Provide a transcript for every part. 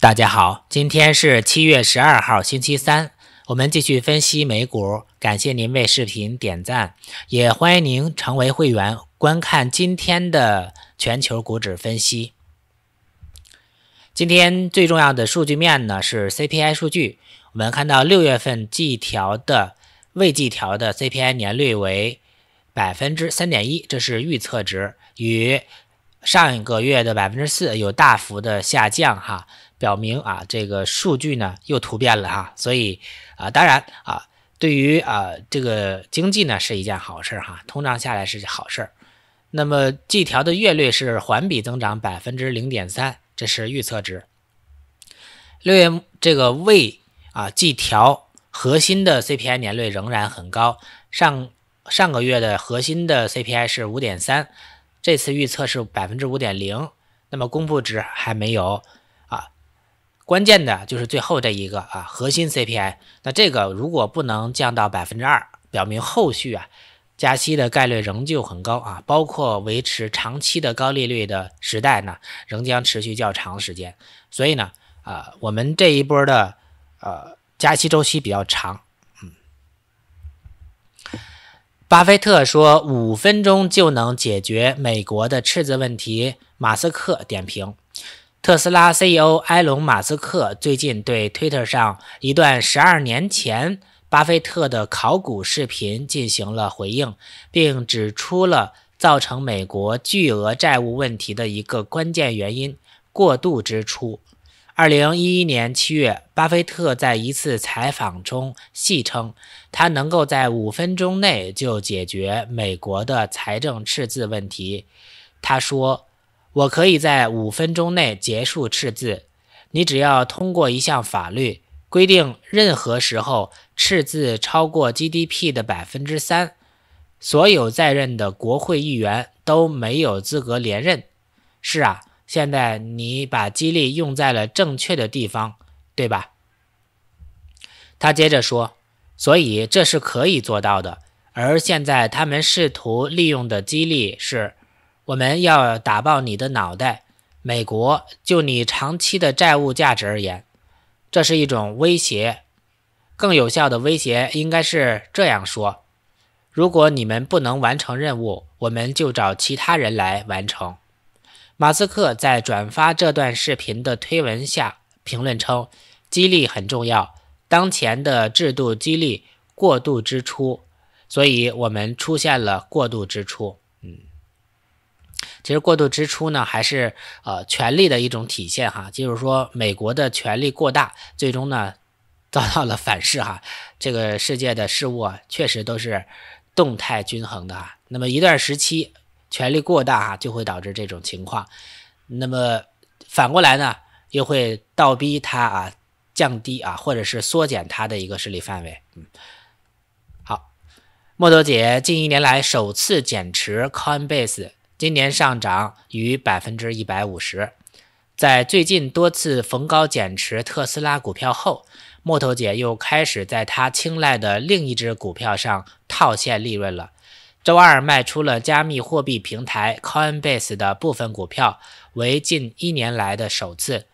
大家好，今天是七月十二号，星期三，我们继续分析美股。感谢您为视频点赞，也欢迎您成为会员观看今天的全球股指分析。今天最重要的数据面呢是 CPI 数据，我们看到六月份季调的未季调的 CPI 年率为百分之三点一，这是预测值，与上一个月的百分之四有大幅的下降哈。表明啊，这个数据呢又突变了哈，所以啊，当然啊，对于啊这个经济呢是一件好事儿哈，通胀下来是好事儿。那么季调的月率是环比增长百分之零点三，这是预测值。六月这个未啊季调核心的 CPI 年率仍然很高，上上个月的核心的 CPI 是五点三，这次预测是百分之五点零，那么公布值还没有。关键的就是最后这一个啊，核心 CPI。那这个如果不能降到百分之二，表明后续啊加息的概率仍旧很高啊，包括维持长期的高利率的时代呢，仍将持续较长时间。所以呢，啊，我们这一波的呃加息周期比较长。嗯，巴菲特说五分钟就能解决美国的赤字问题，马斯克点评。特斯拉 CEO 埃隆·马斯克最近对推特上一段12年前巴菲特的考古视频进行了回应，并指出了造成美国巨额债务问题的一个关键原因——过度支出。2011年7月，巴菲特在一次采访中戏称，他能够在五分钟内就解决美国的财政赤字问题。他说。我可以在五分钟内结束赤字，你只要通过一项法律规定，任何时候赤字超过 GDP 的百分之三，所有在任的国会议员都没有资格连任。是啊，现在你把激励用在了正确的地方，对吧？他接着说，所以这是可以做到的。而现在他们试图利用的激励是。我们要打爆你的脑袋！美国就你长期的债务价值而言，这是一种威胁。更有效的威胁应该是这样说：如果你们不能完成任务，我们就找其他人来完成。马斯克在转发这段视频的推文下评论称：“激励很重要。当前的制度激励过度支出，所以我们出现了过度支出。”其实过度支出呢，还是呃权力的一种体现哈，就是说美国的权力过大，最终呢遭到了反噬哈。这个世界的事物啊，确实都是动态均衡的哈。那么一段时期权力过大哈，就会导致这种情况。那么反过来呢，又会倒逼他啊降低啊，或者是缩减他的一个势力范围。嗯，好，默多姐近一年来首次减持 Coinbase。今年上涨逾百分之一百五十，在最近多次逢高减持特斯拉股票后，木头姐又开始在她青睐的另一只股票上套现利润了。周二卖出了加密货币平台 Coinbase 的部分股票，为近一年来的首次。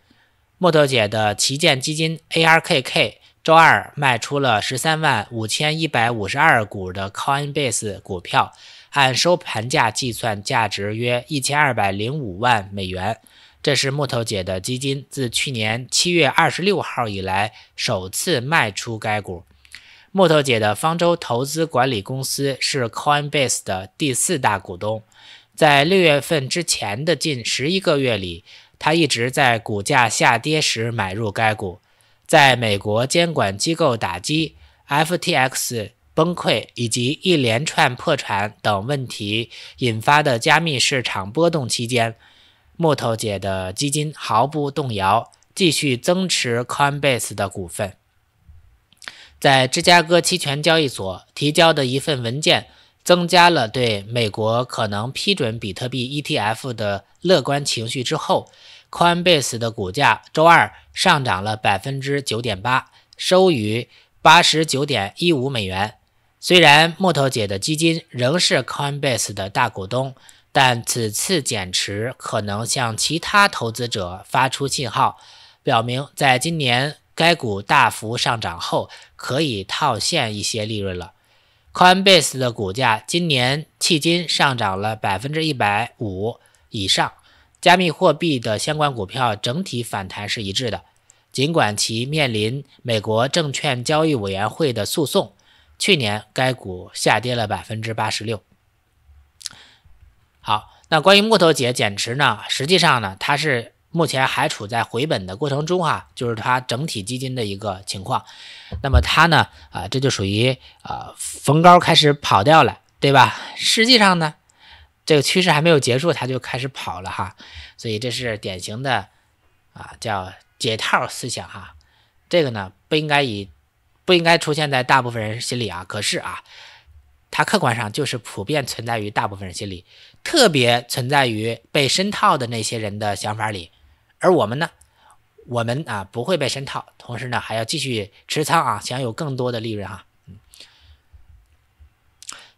木头姐的旗舰基金 ARKK 周二卖出了十三万五千一百五十二股的 Coinbase 股票。按收盘价计算，价值约一千二百零五万美元。这是木头姐的基金自去年七月二十六号以来首次卖出该股。木头姐的方舟投资管理公司是 Coinbase 的第四大股东。在六月份之前的近十一个月里，他一直在股价下跌时买入该股。在美国监管机构打击 FTX。崩溃以及一连串破产等问题引发的加密市场波动期间，木头姐的基金毫不动摇，继续增持 Coinbase 的股份。在芝加哥期权交易所提交的一份文件增加了对美国可能批准比特币 ETF 的乐观情绪之后，Coinbase 的股价周二上涨了百分之九点八，收于八十九点一五美元。虽然木头姐的基金仍是 Coinbase 的大股东，但此次减持可能向其他投资者发出信号，表明在今年该股大幅上涨后可以套现一些利润了。Coinbase 的股价今年迄今上涨了百分之一百五以上，加密货币的相关股票整体反弹是一致的，尽管其面临美国证券交易委员会的诉讼。去年该股下跌了百分之八十六。好，那关于木头姐减持呢？实际上呢，它是目前还处在回本的过程中啊，就是它整体基金的一个情况。那么它呢，啊，这就属于啊，逢高开始跑掉了，对吧？实际上呢，这个趋势还没有结束，它就开始跑了哈。所以这是典型的啊，叫解套思想哈。这个呢，不应该以。不应该出现在大部分人心里啊！可是啊，它客观上就是普遍存在于大部分人心里，特别存在于被深套的那些人的想法里。而我们呢，我们啊不会被深套，同时呢还要继续持仓啊，享有更多的利润哈。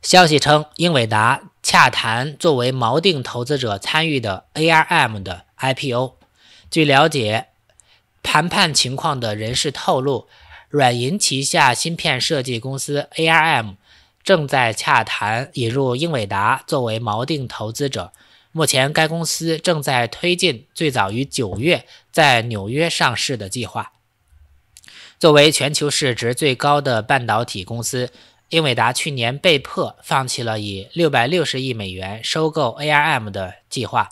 消息称，英伟达洽谈作为锚定投资者参与的 ARM 的 IPO。据了解，谈判情况的人士透露。软银旗下芯片设计公司 ARM 正在洽谈引入英伟达作为锚定投资者。目前，该公司正在推进最早于九月在纽约上市的计划。作为全球市值最高的半导体公司，英伟达去年被迫放弃了以660亿美元收购 ARM 的计划，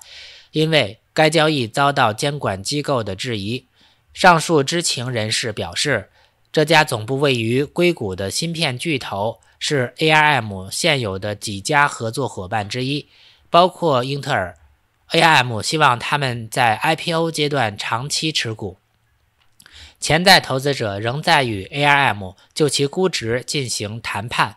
因为该交易遭到监管机构的质疑。上述知情人士表示。这家总部位于硅谷的芯片巨头是 ARM 现有的几家合作伙伴之一，包括英特尔。ARM 希望他们在 IPO 阶段长期持股。潜在投资者仍在与 ARM 就其估值进行谈判。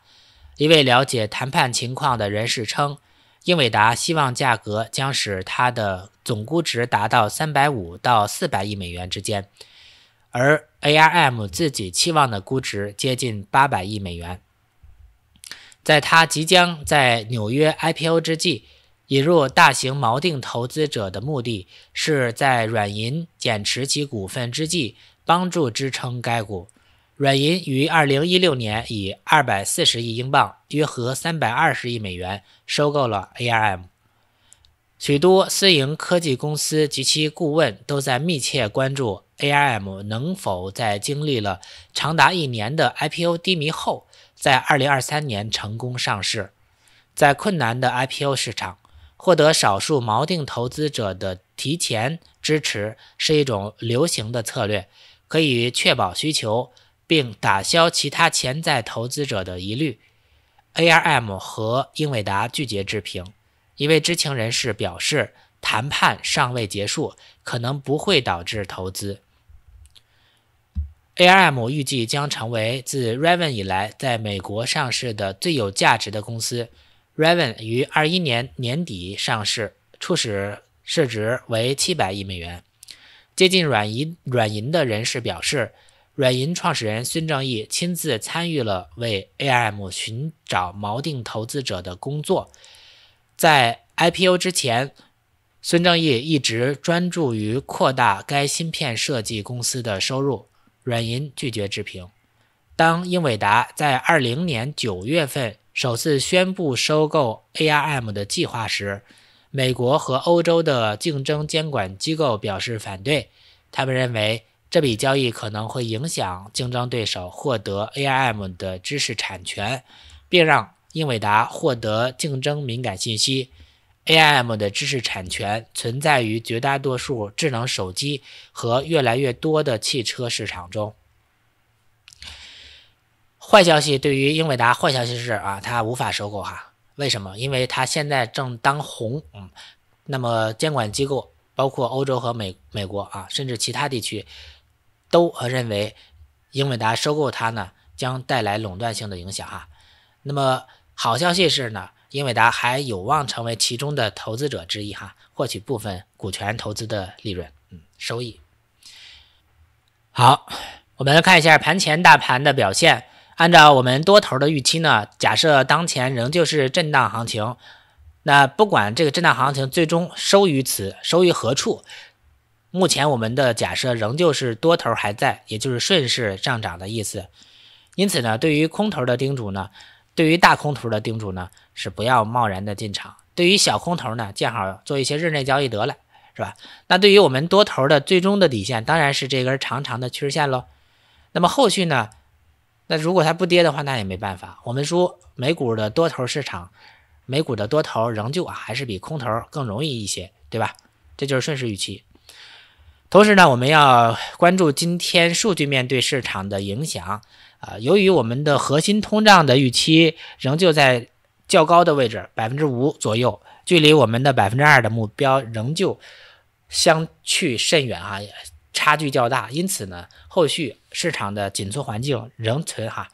一位了解谈判情况的人士称，英伟达希望价格将使它的总估值达到350到400亿美元之间。而 ARM 自己期望的估值接近800亿美元。在它即将在纽约 IPO 之际，引入大型锚定投资者的目的是在软银减持其股份之际，帮助支撑该股。软银于2016年以240亿英镑（约合320亿美元）收购了 ARM。许多私营科技公司及其顾问都在密切关注。ARM 能否在经历了长达一年的 IPO 低迷后，在2023年成功上市？在困难的 IPO 市场，获得少数锚定投资者的提前支持是一种流行的策略，可以确保需求，并打消其他潜在投资者的疑虑。ARM 和英伟达拒绝置评。一位知情人士表示，谈判尚未结束，可能不会导致投资。ARM 预计将成为自 Raven 以来在美国上市的最有价值的公司。Raven 于二一年年底上市，初始市值为七百亿美元。接近软银软银的人士表示，软银创始人孙正义亲自参与了为 ARM 寻找锚定投资者的工作。在 IPO 之前，孙正义一直专注于扩大该芯片设计公司的收入。软银拒绝置评。当英伟达在二零年九月份首次宣布收购 ARM 的计划时，美国和欧洲的竞争监管机构表示反对，他们认为这笔交易可能会影响竞争对手获得 ARM 的知识产权，并让英伟达获得竞争敏感信息。A.M. 的知识产权存在于绝大多数智能手机和越来越多的汽车市场中。坏消息对于英伟达，坏消息是啊，它无法收购哈，为什么？因为它现在正当红，嗯。那么监管机构包括欧洲和美美国啊，甚至其他地区，都呃认为英伟达收购它呢将带来垄断性的影响哈。那么好消息是呢。英伟达还有望成为其中的投资者之一哈，获取部分股权投资的利润，嗯，收益。好，我们来看一下盘前大盘的表现。按照我们多头的预期呢，假设当前仍旧是震荡行情，那不管这个震荡行情最终收于此，收于何处，目前我们的假设仍旧是多头还在，也就是顺势上涨的意思。因此呢，对于空头的叮嘱呢，对于大空头的叮嘱呢。是不要贸然的进场。对于小空头呢，见好做一些日内交易得了，是吧？那对于我们多头的最终的底线，当然是这根长长的趋势线喽。那么后续呢？那如果它不跌的话，那也没办法。我们说美股的多头市场，美股的多头仍旧啊，还是比空头更容易一些，对吧？这就是顺势预期。同时呢，我们要关注今天数据面对市场的影响啊。由于我们的核心通胀的预期仍旧在。较高的位置百分之五左右，距离我们的百分之二的目标仍旧相去甚远啊，差距较大。因此呢，后续市场的紧缩环境仍存哈，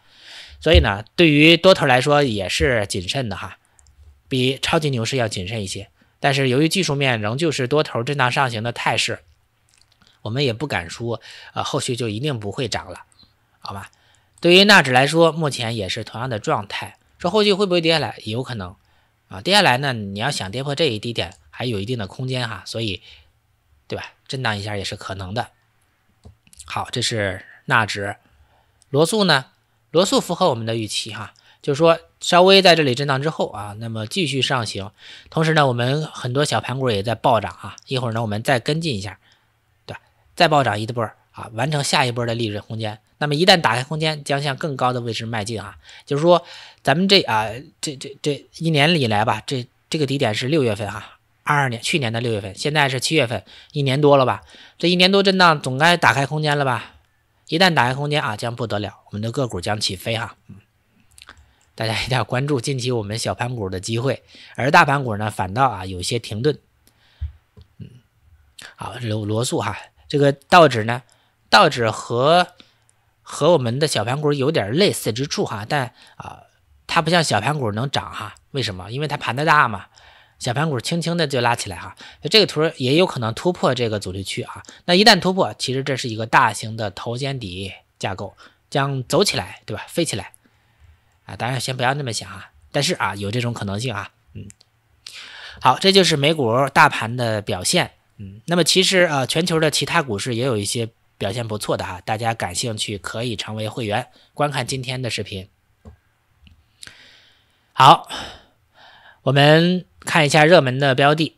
所以呢，对于多头来说也是谨慎的哈，比超级牛市要谨慎一些。但是由于技术面仍旧是多头震荡上行的态势，我们也不敢说啊，后续就一定不会涨了，好吧？对于纳指来说，目前也是同样的状态。说后续会不会跌下来？也有可能啊，跌下来呢，你要想跌破这一低点，还有一定的空间哈，所以，对吧？震荡一下也是可能的。好，这是纳指，罗素呢？罗素符合我们的预期哈，就是说稍微在这里震荡之后啊，那么继续上行，同时呢，我们很多小盘股也在暴涨啊，一会儿呢，我们再跟进一下，对吧？再暴涨一波儿啊，完成下一波的利润空间。那么一旦打开空间，将向更高的位置迈进啊！就是说，咱们这啊这这这一年里来吧，这这个低点是六月份哈，二二年去年的六月份，现在是七月份，一年多了吧？这一年多震荡，总该打开空间了吧？一旦打开空间啊，将不得了，我们的个股将起飞哈！大家一定要关注近期我们小盘股的机会，而大盘股呢，反倒啊有些停顿。嗯，好，罗罗素哈，这个道指呢，道指和。和我们的小盘股有点类似之处哈，但啊，它不像小盘股能涨哈，为什么？因为它盘的大嘛，小盘股轻轻的就拉起来哈，这个图也有可能突破这个阻力区啊，那一旦突破，其实这是一个大型的头肩底架构，将走起来，对吧？飞起来啊，当然先不要那么想啊，但是啊，有这种可能性啊，嗯，好，这就是美股大盘的表现，嗯，那么其实呃，全球的其他股市也有一些。表现不错的哈，大家感兴趣可以成为会员观看今天的视频。好，我们看一下热门的标的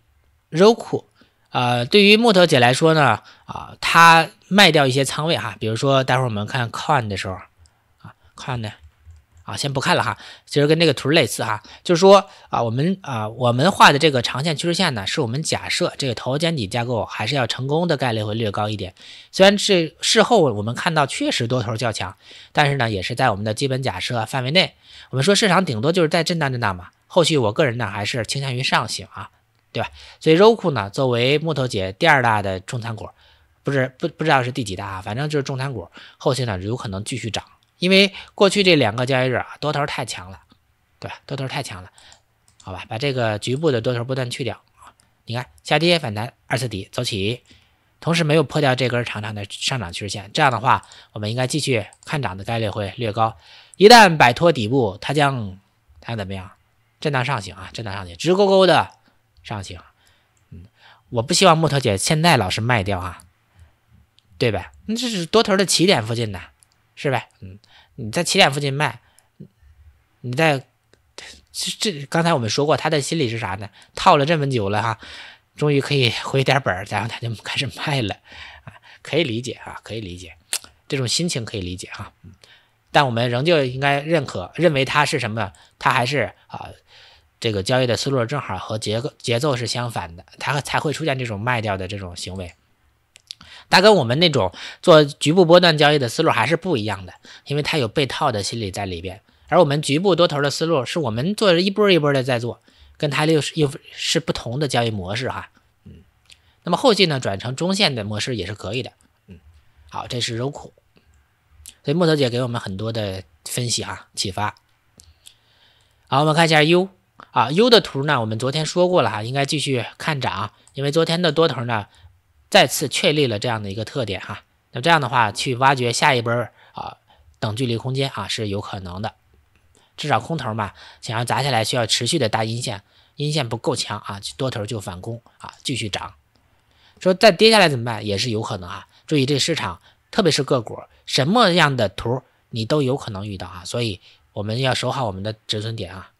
，Roku。呃，对于木头姐来说呢，啊，她卖掉一些仓位哈，比如说待会儿我们看 Con 的时候，啊，c o n 呢。啊，先不看了哈，其实跟这个图类似哈，就是说啊，我们啊，我们画的这个长线趋势线呢，是我们假设这个头肩底架构还是要成功的概率会略高一点。虽然是事后我们看到确实多头较强，但是呢，也是在我们的基本假设范围内。我们说市场顶多就是在震荡震荡嘛，后续我个人呢还是倾向于上行啊，对吧？所以 k 库呢，作为木头姐第二大的重仓股，不是不不知道是第几大啊，反正就是重仓股，后期呢有可能继续涨。因为过去这两个交易日啊，多头太强了，对吧？多头太强了，好吧，把这个局部的多头波段去掉啊。你看下跌反弹二次底走起，同时没有破掉这根长长的上涨趋势线，这样的话，我们应该继续看涨的概率会略高。一旦摆脱底部，它将它怎么样？震荡上行啊，震荡上行，直勾勾的上行。嗯，我不希望木头姐现在老是卖掉啊，对吧？那这是多头的起点附近的。是呗，嗯，你在起点附近卖，你在这这刚才我们说过他的心理是啥呢？套了这么久了哈，终于可以回点本儿，然后他就开始卖了，可以理解啊，可以理解，这种心情可以理解哈。但我们仍旧应该认可，认为他是什么？他还是啊，这个交易的思路正好和节节奏是相反的，他才会出现这种卖掉的这种行为。它跟我们那种做局部波段交易的思路还是不一样的，因为它有被套的心理在里边，而我们局部多头的思路是我们做一波一波的在做，跟它又是又是不同的交易模式哈，嗯。那么后续呢，转成中线的模式也是可以的，嗯。好，这是柔酷，所以木头姐给我们很多的分析啊，启发。好，我们看一下 U 啊，U 的图呢，我们昨天说过了，哈，应该继续看涨，因为昨天的多头呢。再次确立了这样的一个特点哈，那这样的话去挖掘下一波啊等距离空间啊是有可能的，至少空头嘛想要砸下来需要持续的大阴线，阴线不够强啊，多头就反攻啊继续涨，说再跌下来怎么办也是有可能啊，注意这个市场特别是个股什么样的图你都有可能遇到啊，所以我们要守好我们的止损点啊，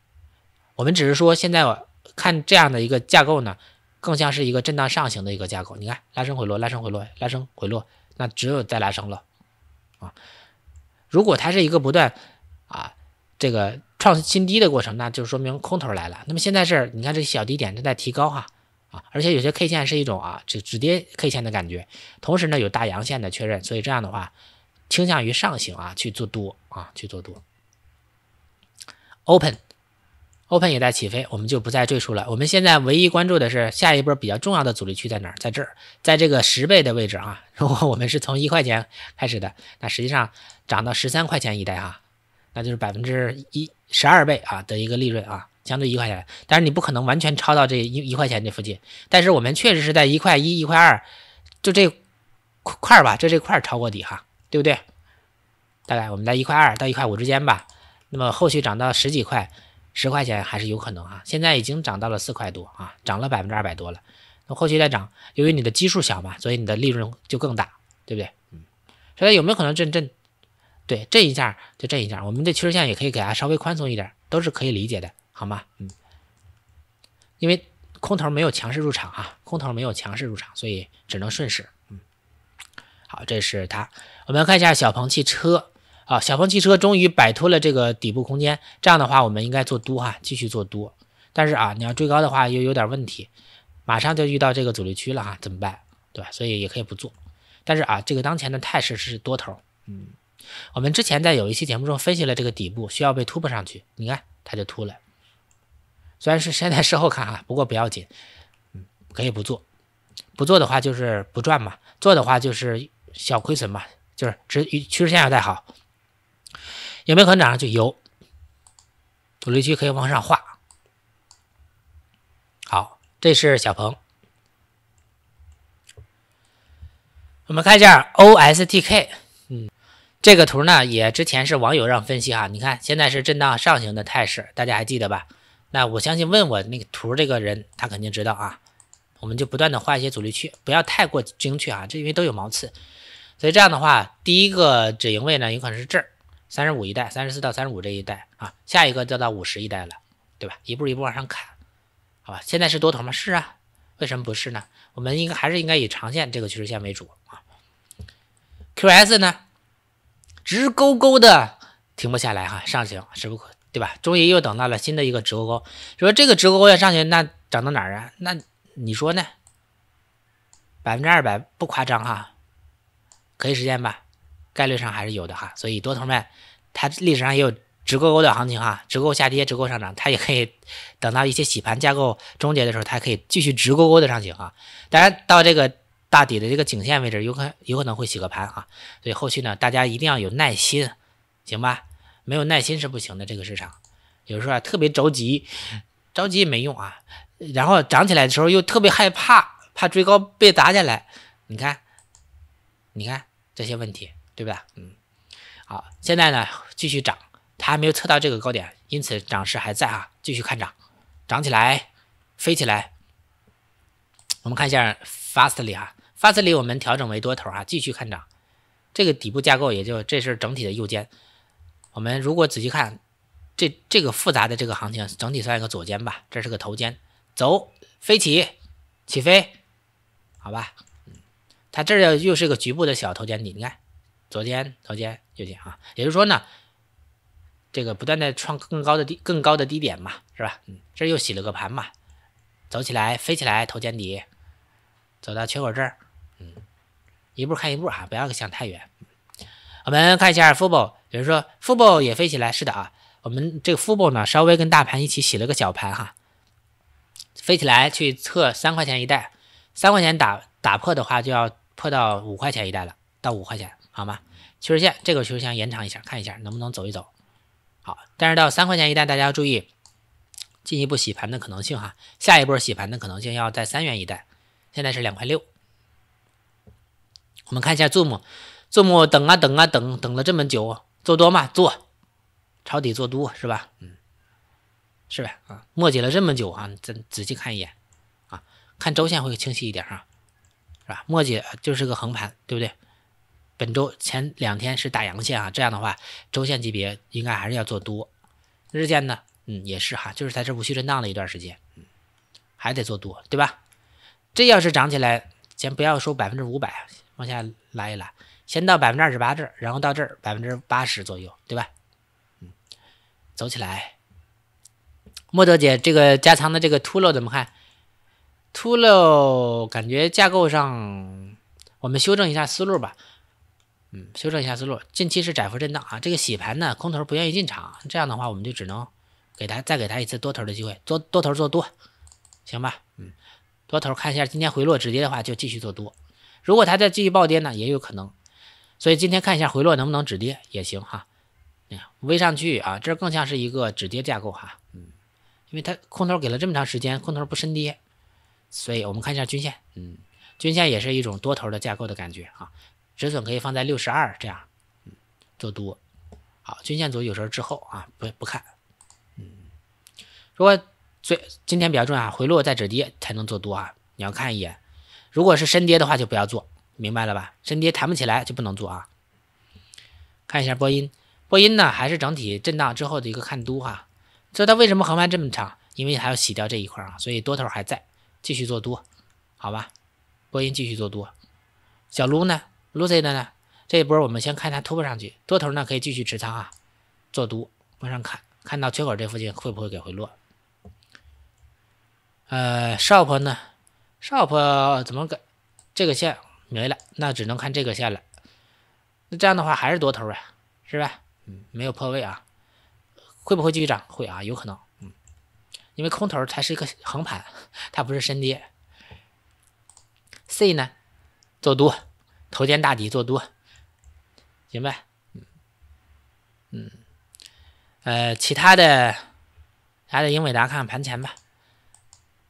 我们只是说现在看这样的一个架构呢。更像是一个震荡上行的一个架构，你看拉升回落，拉升回落，拉升回落，那只有再拉升了啊！如果它是一个不断啊这个创新低的过程，那就说明空头来了。那么现在是，你看这小低点正在提高哈啊，而且有些 K 线是一种啊就止跌 K 线的感觉，同时呢有大阳线的确认，所以这样的话倾向于上行啊去做多啊去做多，Open。Open 也在起飞，我们就不再赘述了。我们现在唯一关注的是下一波比较重要的阻力区在哪儿？在这儿，在这个十倍的位置啊。如果我们是从一块钱开始的，那实际上涨到十三块钱一带啊，那就是百分之一十二倍啊的一个利润啊，相对一块钱。但是你不可能完全超到这一一块钱这附近。但是我们确实是在一块一、一块二，就这块儿吧，就这块儿超过底哈，对不对？大概我们在一块二到一块五之间吧。那么后续涨到十几块。十块钱还是有可能啊。现在已经涨到了四块多啊，涨了百分之二百多了，那后期再涨，由于你的基数小嘛，所以你的利润就更大，对不对？嗯，所以有没有可能震震？对，震一下就震一下，我们的趋势线也可以给它稍微宽松一点，都是可以理解的，好吗？嗯，因为空头没有强势入场啊，空头没有强势入场，所以只能顺势。嗯，好，这是它，我们看一下小鹏汽车。啊，小鹏汽车终于摆脱了这个底部空间，这样的话，我们应该做多哈，继续做多。但是啊，你要追高的话又有点问题，马上就遇到这个阻力区了哈，怎么办？对吧？所以也可以不做。但是啊，这个当前的态势是多头，嗯，我们之前在有一期节目中分析了这个底部需要被突破上去，你看它就突了。虽然是现在事后看哈，不过不要紧，嗯，可以不做。不做的话就是不赚嘛，做的话就是小亏损嘛，就是只趋势线要带好。有没有可能涨上去？有，阻力区可以往上画。好，这是小鹏。我们看一下 OSTK，嗯，这个图呢也之前是网友让分析哈。你看现在是震荡上行的态势，大家还记得吧？那我相信问我那个图这个人他肯定知道啊。我们就不断的画一些阻力区，不要太过精确啊，这因为都有毛刺，所以这样的话，第一个止盈位呢有可能是这儿。三十五一代，三十四到三十五这一代啊，下一个就到五十一代了，对吧？一步一步往上砍，好吧？现在是多头吗？是啊，为什么不是呢？我们应该还是应该以长线这个趋势线为主啊。Q S 呢，直勾勾的停不下来哈，上行是不，可，对吧？终于又等到了新的一个直勾勾，说这个直勾勾要上去，那涨到哪儿啊？那你说呢？百分之二百不夸张哈，可以实现吧？概率上还是有的哈，所以多头们，它历史上也有直勾勾的行情哈，直勾下跌，直勾上涨，它也可以等到一些洗盘、架构终结的时候，它可以继续直勾勾的上行啊。当然到这个大底的这个颈线位置，有可有可能会洗个盘啊。所以后续呢，大家一定要有耐心，行吧？没有耐心是不行的。这个市场有时候啊特别着急，着急也没用啊。然后涨起来的时候又特别害怕，怕追高被砸下来。你看，你看这些问题。对吧？嗯，好，现在呢继续涨，它还没有测到这个高点，因此涨势还在啊，继续看涨，涨起来，飞起来。我们看一下 Fast l y 啊，Fast l y 我们调整为多头啊，继续看涨。这个底部架构也就这是整体的右肩，我们如果仔细看，这这个复杂的这个行情整体算一个左肩吧，这是个头肩，走，飞起，起飞，好吧，嗯，它这又又是个局部的小头肩底，你看。昨肩昨肩右肩啊，也就是说呢，这个不断的创更高的低更高的低点嘛，是吧？嗯，这又洗了个盘嘛，走起来飞起来头肩底，走到缺口这儿，嗯，一步看一步啊，不要想太远。我们看一下 f 富宝，有人说 f b o 也飞起来，是的啊，我们这个 f b o 呢，稍微跟大盘一起洗了个小盘哈，飞起来去测三块钱一袋，三块钱打打破的话，就要破到五块钱一袋了，到五块钱好吗？趋势线，这个趋势线延长一下，看一下能不能走一走。好，但是到三块钱一带，大家要注意进一步洗盘的可能性哈。下一波洗盘的可能性要在三元一带，现在是两块六。我们看一下 Zoom，Zoom 等啊等啊等，等了这么久，做多嘛？做，抄底做多是吧？嗯，是呗啊，磨叽了这么久啊，咱仔细看一眼啊，看周线会清晰一点啊，是吧？磨叽就是个横盘，对不对？本周前两天是大阳线啊，这样的话，周线级别应该还是要做多。日线呢，嗯，也是哈，就是在这无序震荡了一段时间，还得做多，对吧？这要是涨起来，先不要说百分之五百，往下拉一拉，先到百分之二十八这儿，然后到这儿百分之八十左右，对吧？嗯，走起来。莫德姐，这个加仓的这个秃漏怎么看？秃漏感觉架构上，我们修正一下思路吧。嗯，修正一下思路，近期是窄幅震荡啊。这个洗盘呢，空头不愿意进场，这样的话我们就只能给他再给他一次多头的机会，多多头做多，行吧？嗯，多头看一下今天回落止跌的话，就继续做多。如果它再继续暴跌呢，也有可能。所以今天看一下回落能不能止跌也行哈。哎，微上去啊，这更像是一个止跌架构哈。嗯，因为它空头给了这么长时间，空头不深跌，所以我们看一下均线，嗯，均线也是一种多头的架构的感觉啊。止损可以放在六十二，这样做多。好，均线组有时候之后啊，不不看。嗯，如果最今天比较重要，回落再止跌才能做多啊。你要看一眼，如果是深跌的话就不要做，明白了吧？深跌弹不起来就不能做啊。看一下波音，波音呢还是整体震荡之后的一个看多哈。所以它为什么横盘这么长？因为还要洗掉这一块啊，所以多头还在继续做多，好吧？波音继续做多，小撸呢？Lucy 的呢？这一波我们先看它突破上去，多头呢可以继续持仓啊，做多往上砍，看到缺口这附近会不会给回落？呃，Shop 呢？Shop 怎么个这个线没了？那只能看这个线了。那这样的话还是多头啊，是吧？嗯，没有破位啊，会不会继续涨？会啊，有可能。嗯，因为空头它是一个横盘，它不是深跌。C 呢？做多。头肩大底做多，行呗。嗯嗯，呃，其他的，还得英伟达看看盘前吧。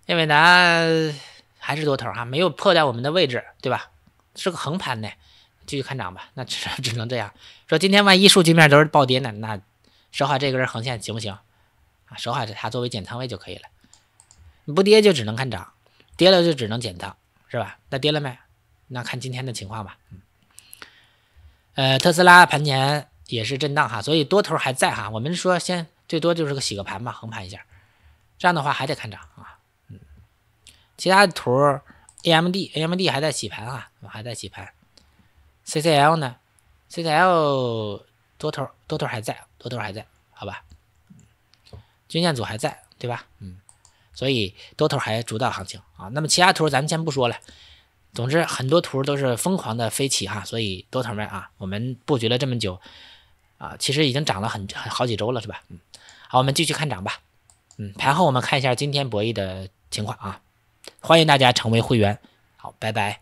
英伟达还是多头哈，没有破掉我们的位置，对吧？是个横盘的，继续看涨吧。那只 只能这样说，今天万一数据面都是暴跌呢？那守好这根横线行不行？啊，守好它作为减仓位就可以了。你不跌就只能看涨，跌了就只能减仓，是吧？那跌了没？那看今天的情况吧，嗯，呃，特斯拉盘前也是震荡哈，所以多头还在哈。我们说先最多就是个洗个盘吧，横盘一下，这样的话还得看涨啊，嗯。其他的图，AMD，AMD 还在洗盘啊，还在洗盘。CCL 呢？CCL 多头多头还在，多头还在，好吧？均线组还在，对吧？嗯。所以多头还主导行情啊。那么其他图咱们先不说了。总之，很多图都是疯狂的飞起哈，所以多头们啊，我们布局了这么久，啊，其实已经涨了很好几周了，是吧？嗯，好，我们继续看涨吧。嗯，盘后我们看一下今天博弈的情况啊。欢迎大家成为会员。好，拜拜。